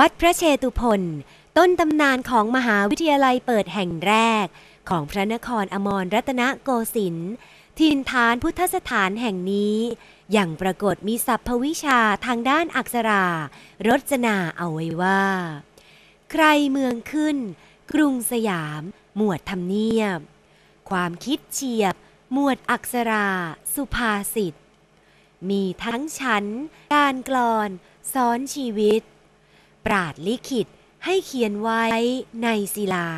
วัดพระเชตุพนต้นตำนานของมหาวิทยาลัยเปิดแห่งแรกของพระนครอมรรัตนโกสินทร์ทินฐานพุทธสถานแห่งนี้ อย่างปรากฏมีศัพทวิชาทางด้านอักษรา รจนาเอาไว้ว่า ใครเมืองขึ้น กรุงสยาม หมวดธรรมเนียบ ความคิดเฉียบ หมวดอักษรา สุภาษิตมีทั้งชั้นการกลอนสอนชีวิตปราดลิขิตให้เขียนไว้ในศิลา